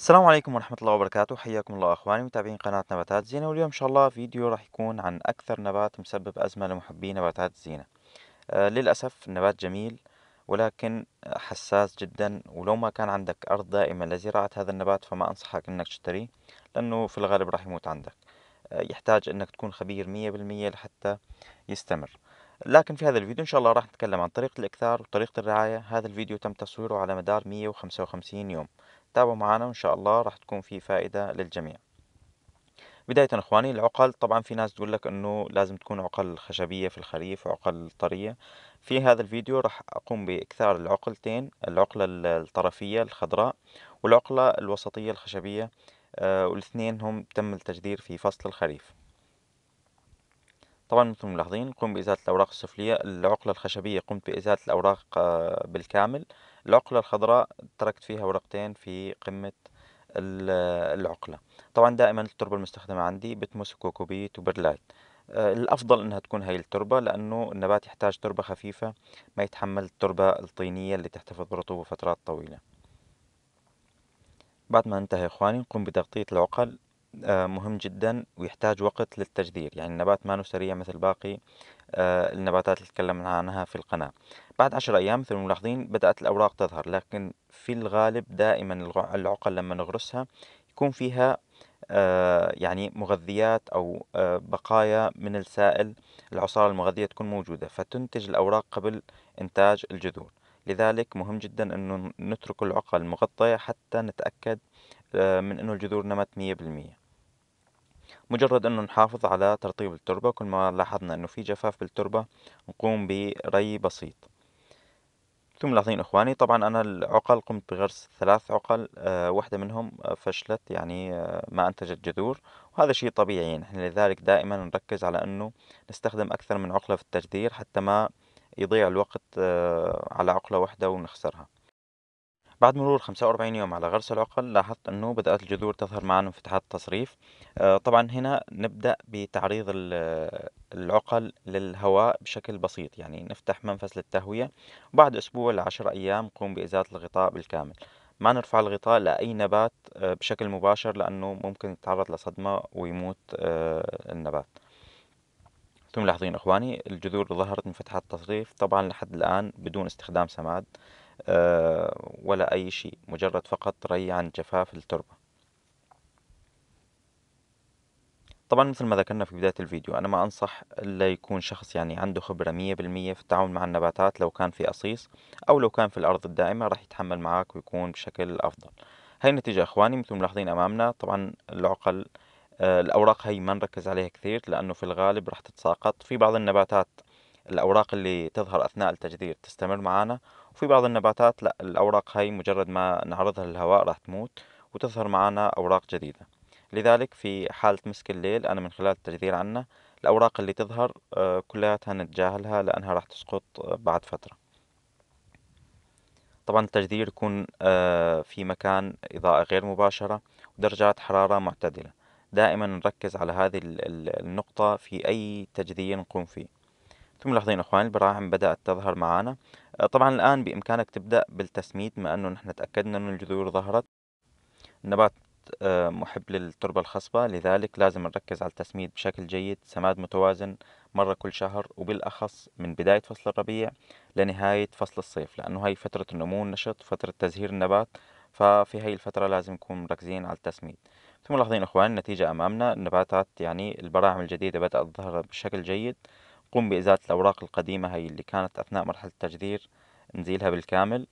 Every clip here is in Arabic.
السلام عليكم ورحمة الله وبركاته حياكم الله أخواني متابعين قناة نباتات زينة واليوم إن شاء الله فيديو راح يكون عن أكثر نبات مسبب أزمة لمحبي نباتات الزينة آه للأسف النبات جميل ولكن حساس جدا ولو ما كان عندك أرض دائمة لزراعة هذا النبات فما أنصحك أنك تشتريه لأنه في الغالب راح يموت عندك آه يحتاج أنك تكون خبير مية بالمية لحتى يستمر لكن في هذا الفيديو إن شاء الله راح نتكلم عن طريقة الإكثار وطريقة الرعاية هذا الفيديو تم تصويره على مدار 155 يوم تابعوا معنا وإن شاء الله راح تكون في فائدة للجميع بداية اخواني العقل طبعا في ناس تقول لك انه لازم تكون عقل خشبية في الخريف وعقل طرية في هذا الفيديو راح اقوم باكثار العقلتين العقلة الطرفية الخضراء والعقلة الوسطية الخشبية آه، والاثنين هم تم التجدير في فصل الخريف طبعا مثل ملاحظين قمت بإزالة الأوراق السفلية العقلة الخشبية قمت بإزالة الأوراق آه، بالكامل العقلة الخضراء تركت فيها ورقتين في قمة آه، العقلة طبعا دائما التربة المستخدمة عندي بتمس كوكوبيت وبرلايت آه، الأفضل إنها تكون هاي التربة لأنه النبات يحتاج تربة خفيفة ما يتحمل التربة الطينية اللي تحتفظ برطوبة فترات طويلة بعد ما ننتهي إخواني نقوم بتغطية العقل آه، مهم جدا ويحتاج وقت للتجذير يعني النبات ما سريع مثل باقي آه، النباتات اللي تكلمنا عنها في القناة بعد عشر أيام مثل الملاحظين بدأت الأوراق تظهر لكن في الغالب دائما العقل لما نغرسها يكون فيها آه، يعني مغذيات أو بقايا من السائل العصارة المغذية تكون موجودة فتنتج الأوراق قبل إنتاج الجذور لذلك مهم جدا أنه نترك العقل مغطية حتى نتأكد من أنه الجذور نمت 100% مجرد انه نحافظ على ترطيب التربة كل ما لاحظنا انه في جفاف بالتربة نقوم بري بسيط ثم لاحظين اخواني طبعا انا العقل قمت بغرس ثلاث عقل آه واحدة منهم فشلت يعني آه ما انتجت جذور وهذا شيء طبيعي نحن لذلك دائما نركز على انه نستخدم اكثر من عقلة في التجذير حتى ما يضيع الوقت آه على عقلة واحدة ونخسرها بعد مرور 45 يوم على غرس العقل لاحظت أنه بدأت الجذور تظهر معنا انفتاحات التصريف آه، طبعا هنا نبدأ بتعريض العقل للهواء بشكل بسيط يعني نفتح منفس للتهوية وبعد أسبوع لعشر أيام نقوم بإزالة الغطاء بالكامل ما نرفع الغطاء لأي نبات آه، بشكل مباشر لأنه ممكن يتعرض لصدمة ويموت آه، النبات انتم ملاحظين اخواني الجذور ظهرت من فتحات التصريف طبعا لحد الان بدون استخدام سماد ولا أي شيء مجرد فقط ري عن جفاف التربة طبعا مثل ما ذكرنا في بداية الفيديو أنا ما أنصح إلا يكون شخص يعني عنده خبرة مية بالمية في التعامل مع النباتات لو كان في أصيص أو لو كان في الأرض الدائمة راح يتحمل معاك ويكون بشكل أفضل هاي النتيجة إخواني مثل ملاحظين أمامنا طبعا العقل آه، الأوراق هي ما نركز عليها كثير لأنه في الغالب راح تتساقط في بعض النباتات الأوراق اللي تظهر أثناء التجذير تستمر معانا وفي بعض النباتات لا الأوراق هاي مجرد ما نعرضها للهواء راح تموت وتظهر معنا أوراق جديدة لذلك في حالة مسك الليل أنا من خلال التجذير عنه الأوراق اللي تظهر آه، كلياتها نتجاهلها لأنها راح تسقط آه، بعد فترة طبعا التجذير يكون آه، في مكان إضاءة غير مباشرة ودرجات حرارة معتدلة دائما نركز على هذه النقطة في أي تجذير نقوم فيه ثم لاحظين أخواني البراعم بدأت تظهر معنا آه، طبعا الآن بإمكانك تبدأ بالتسميد ما أنه نحن تأكدنا أن الجذور ظهرت النبات آه، محب للتربة الخصبة لذلك لازم نركز على التسميد بشكل جيد سماد متوازن مرة كل شهر وبالأخص من بداية فصل الربيع لنهاية فصل الصيف لأنه هاي فترة النمو النشط فترة تزهير النبات ففي هاي الفترة لازم نكون مركزين على التسميد ثم ملاحظين إخوان النتيجة أمامنا النباتات يعني البراعم الجديدة بدأت تظهر بشكل جيد قم بإزالة الأوراق القديمة هي اللي كانت أثناء مرحلة التجذير نزيلها بالكامل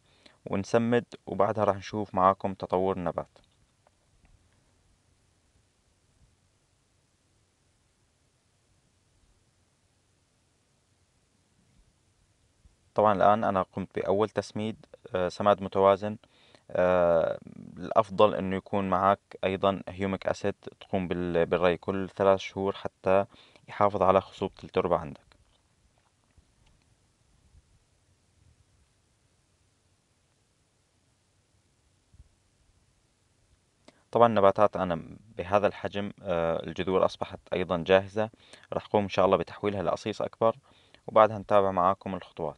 ونسمد وبعدها راح نشوف معاكم تطور النبات طبعا الآن أنا قمت بأول تسميد آه، سماد متوازن آه، الأفضل أنه يكون معك أيضا هيوميك أسيد تقوم بالري كل ثلاث شهور حتى يحافظ على خصوبة التربة عندك طبعا النباتات أنا بهذا الحجم آه، الجذور أصبحت أيضا جاهزة راح أقوم إن شاء الله بتحويلها لأصيص أكبر وبعدها نتابع معاكم الخطوات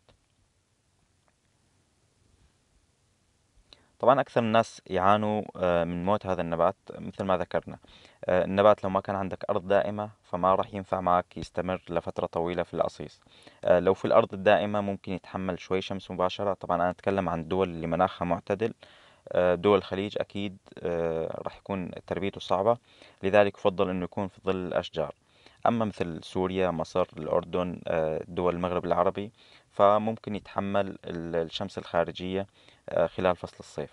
طبعا أكثر الناس يعانوا آه، من موت هذا النبات مثل ما ذكرنا آه، النبات لو ما كان عندك أرض دائمة فما راح ينفع معك يستمر لفترة طويلة في الأصيص لو في الأرض الدائمة ممكن يتحمل شوي شمس مباشرة طبعا أنا أتكلم عن الدول اللي مناخها معتدل آه، دول الخليج أكيد آه، راح يكون تربيته صعبة لذلك يفضل أنه يكون في ظل الأشجار أما مثل سوريا مصر الأردن آه، دول المغرب العربي فممكن يتحمل الشمس الخارجية خلال فصل الصيف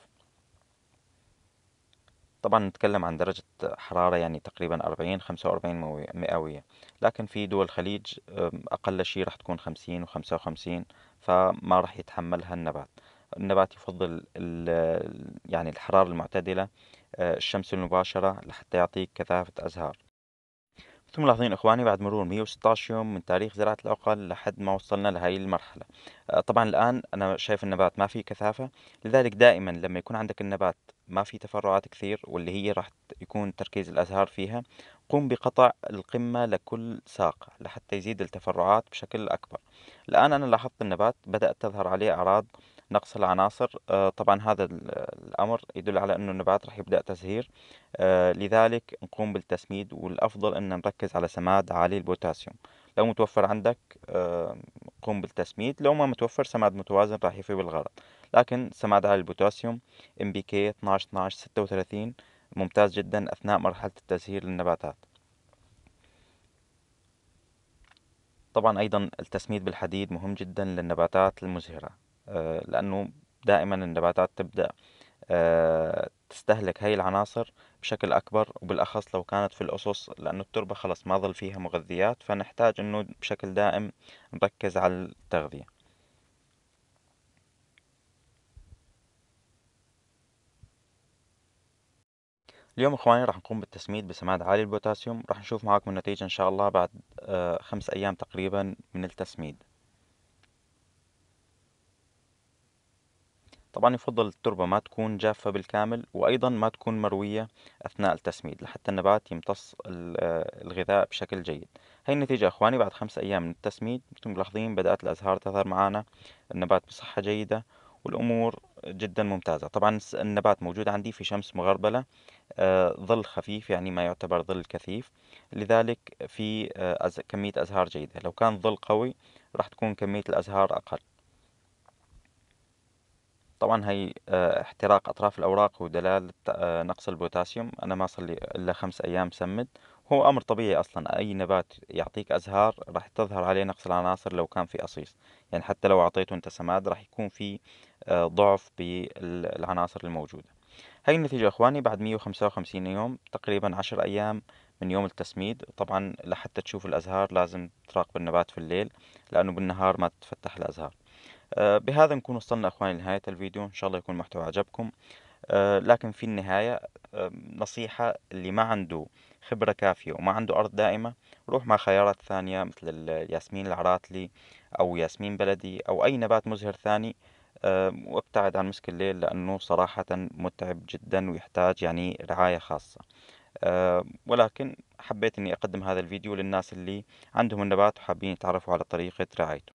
طبعا نتكلم عن درجة حرارة يعني تقريبا 40 45 مئوية لكن في دول الخليج أقل شيء راح تكون 50 و 55 فما راح يتحملها النبات النبات يفضل يعني الحرارة المعتدلة آه، الشمس المباشرة لحتى يعطيك كثافة أزهار ثم لاحظين إخواني بعد مرور 116 يوم من تاريخ زراعة العقل لحد ما وصلنا لهي المرحلة آه، طبعا الآن أنا شايف النبات ما فيه كثافة لذلك دائما لما يكون عندك النبات ما في تفرعات كثير واللي هي راح يكون تركيز الأزهار فيها قم بقطع القمة لكل ساق لحتى يزيد التفرعات بشكل أكبر الآن أنا لاحظت النبات بدأت تظهر عليه أعراض نقص العناصر آه، طبعا هذا الأمر يدل على أنه النبات راح يبدأ تزهير آه، لذلك نقوم بالتسميد والأفضل أن نركز على سماد عالي البوتاسيوم لو متوفر عندك آه، قوم بالتسميد لو ما متوفر سماد متوازن راح يفي بالغرض لكن سماد عالي البوتاسيوم ام بي كي 12 12 36 ممتاز جدا أثناء مرحلة التزهير للنباتات طبعا أيضا التسميد بالحديد مهم جدا للنباتات المزهرة آه، لأنه دائما النباتات تبدأ آه، تستهلك هاي العناصر بشكل أكبر وبالأخص لو كانت في الأسس لأنه التربة خلص ما ظل فيها مغذيات فنحتاج أنه بشكل دائم نركز على التغذية اليوم اخواني راح نقوم بالتسميد بسماد عالي البوتاسيوم راح نشوف معاكم النتيجة ان شاء الله بعد آه، خمس ايام تقريبا من التسميد طبعا يفضل التربة ما تكون جافة بالكامل وأيضا ما تكون مروية أثناء التسميد لحتى النبات يمتص الغذاء بشكل جيد هاي النتيجة أخواني بعد خمسة أيام من التسميد مثل ملاحظين بدأت الأزهار تظهر معنا النبات بصحة جيدة والأمور جدا ممتازة طبعا النبات موجود عندي في شمس مغربلة آه، ظل خفيف يعني ما يعتبر ظل كثيف لذلك في آه، كمية أزهار جيدة لو كان ظل قوي راح تكون كمية الأزهار أقل طبعا هي آه، احتراق أطراف الأوراق ودلالة آه، نقص البوتاسيوم أنا ما صلي إلا خمس أيام سمد هو أمر طبيعي أصلا أي نبات يعطيك أزهار راح تظهر عليه نقص العناصر لو كان في أصيص يعني حتى لو أعطيته أنت سماد راح يكون في آه، ضعف بالعناصر الموجودة هاي النتيجة إخواني بعد 155 يوم تقريبا 10 أيام من يوم التسميد طبعا لحتى تشوف الأزهار لازم تراقب النبات في الليل لأنه بالنهار ما تتفتح الأزهار آه، بهذا نكون وصلنا اخواني لنهايه الفيديو ان شاء الله يكون المحتوى عجبكم آه، لكن في النهايه آه، نصيحه اللي ما عنده خبره كافيه وما عنده ارض دائمه روح مع خيارات ثانيه مثل الياسمين العراتلي او ياسمين بلدي او اي نبات مزهر ثاني وابتعد عن مسك الليل لأنه صراحة متعب جدا ويحتاج يعني رعاية خاصة ولكن حبيت أني أقدم هذا الفيديو للناس اللي عندهم النبات وحابين يتعرفوا على طريقة رعايته